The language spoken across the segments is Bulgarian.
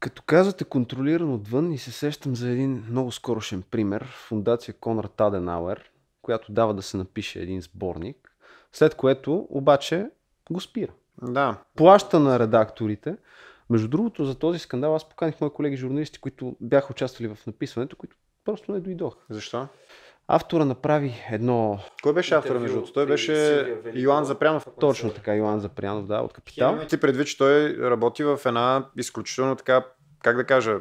Като казвате контролиран отвън и се сещам за един много скорошен пример. Фундация Конрад Таденауер, която дава да се напише един сборник, след което обаче го спира. Да. Плаща на редакторите. Между другото, за този скандал аз поканих мои колеги журналисти, които бяха участвали в написването, които просто не дойдох. Защо? Автора направи едно... Кой беше автора, между другото? Той беше Йоан Запрянов. Точно така, Йоан Запрянов, да, от Капитал. ти предвид, че той работи в една изключително така, как да кажа,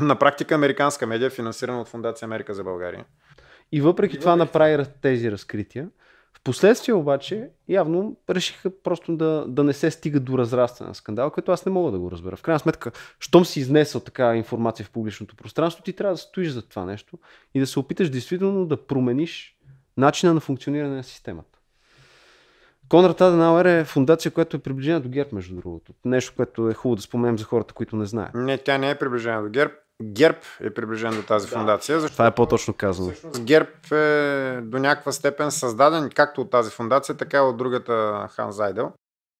на практика американска медия, финансирана от Фундация Америка за България. И въпреки, и въпреки това, това направи тези разкрития. Впоследствие обаче, явно решиха просто да, да не се стига до разрастване на скандал, което аз не мога да го разбера. В крайна сметка, щом си изнесъл така информация в публичното пространство, ти трябва да стоиш за това нещо и да се опиташ действително да промениш начина на функциониране на системата. Конрад Аденауер е фундация, която е приближена до ГЕРБ, между другото. Нещо, което е хубаво да споменем за хората, които не знаят. Не, тя не е приближена до ГЕРБ. ГЕРБ е приближен до тази да. фундация. Защото, Това е по-точно казано. Всъщност, ГЕРБ е до някаква степен създаден както от тази фундация, така и от другата Хан Зайдел,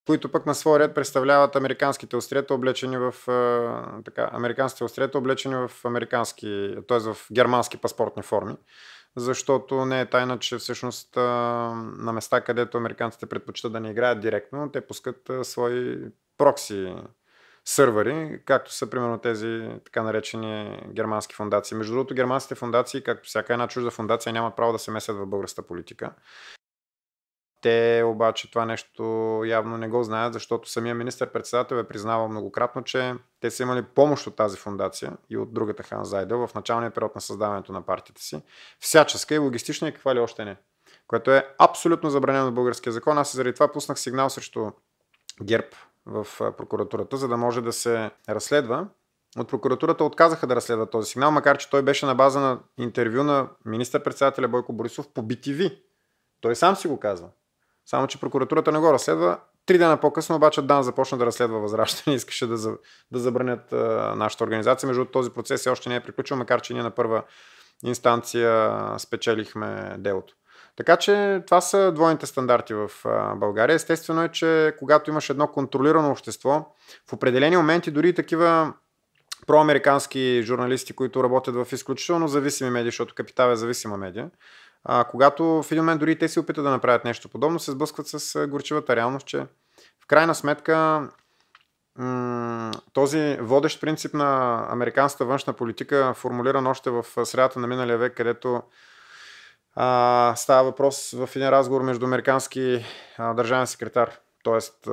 които пък на своя ред представляват американските острията, облечени в е, така, американските острията, облечени в американски, т.е. в германски паспортни форми защото не е тайна, че всъщност е, на места, където американците предпочитат да не играят директно, те пускат е, свои прокси сървъри, както са примерно тези така наречени германски фундации. Между другото, германските фундации, както всяка една чужда фундация, нямат право да се месят в българската политика. Те обаче това нещо явно не го знаят, защото самия министър-председател е признавал многократно, че те са имали помощ от тази фундация и от другата Хан Зайдел в началния период на създаването на партията си. Всяческа и логистична и каква ли още не. Което е абсолютно забранено от българския закон. Аз заради това пуснах сигнал срещу ГЕРБ в прокуратурата, за да може да се разследва. От прокуратурата отказаха да разследват този сигнал, макар че той беше на база на интервю на министър-председателя Бойко Борисов по BTV. Той сам си го казва. Само, че прокуратурата не го разследва. Три дена по-късно обаче Дан започна да разследва възраждане. Искаше да, за, да забранят а, нашата организация. Между този процес още не е приключил, макар че ние на първа инстанция спечелихме делото. Така че това са двойните стандарти в България. Естествено е, че когато имаш едно контролирано общество, в определени моменти дори такива проамерикански журналисти, които работят в изключително зависими медии, защото Капитал е зависима медия, а, когато в един момент дори те се опитат да направят нещо подобно, се сблъскват с горчивата реалност, че в крайна сметка този водещ принцип на американската външна политика, формулиран още в средата на миналия век, където а, става въпрос в един разговор между американски а, държавен секретар, т.е.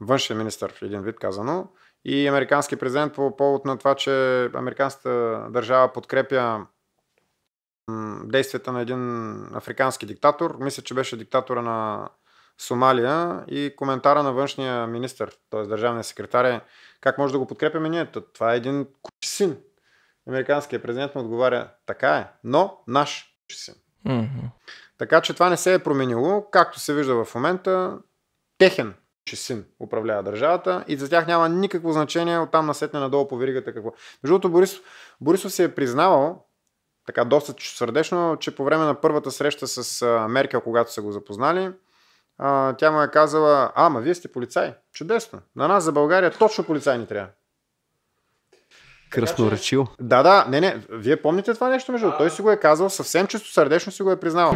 външен министр, един вид казано, и американски президент по повод на това, че американската държава подкрепя действията на един африкански диктатор. Мисля, че беше диктатора на Сомалия и коментара на външния министр, т.е. държавния секретар е как може да го подкрепяме ние. Това е един син американският президент му отговаря, така е, но наш си. Mm-hmm. Така че това не се е променило. Както се вижда в момента, техен че син управлява държавата и за тях няма никакво значение от там насетне надолу по веригата какво. Между другото, Борисов, Борисов се е признавал така доста сърдечно, че по време на първата среща с а, Меркел, когато са го запознали, а, тя му е казала, Ама, вие сте полицай. Чудесно. На нас за България точно полицай ни трябва кръсноречил. Да, да, не, не, вие помните това нещо между. Той си го е казал съвсем чисто сърдечно си го е признавал.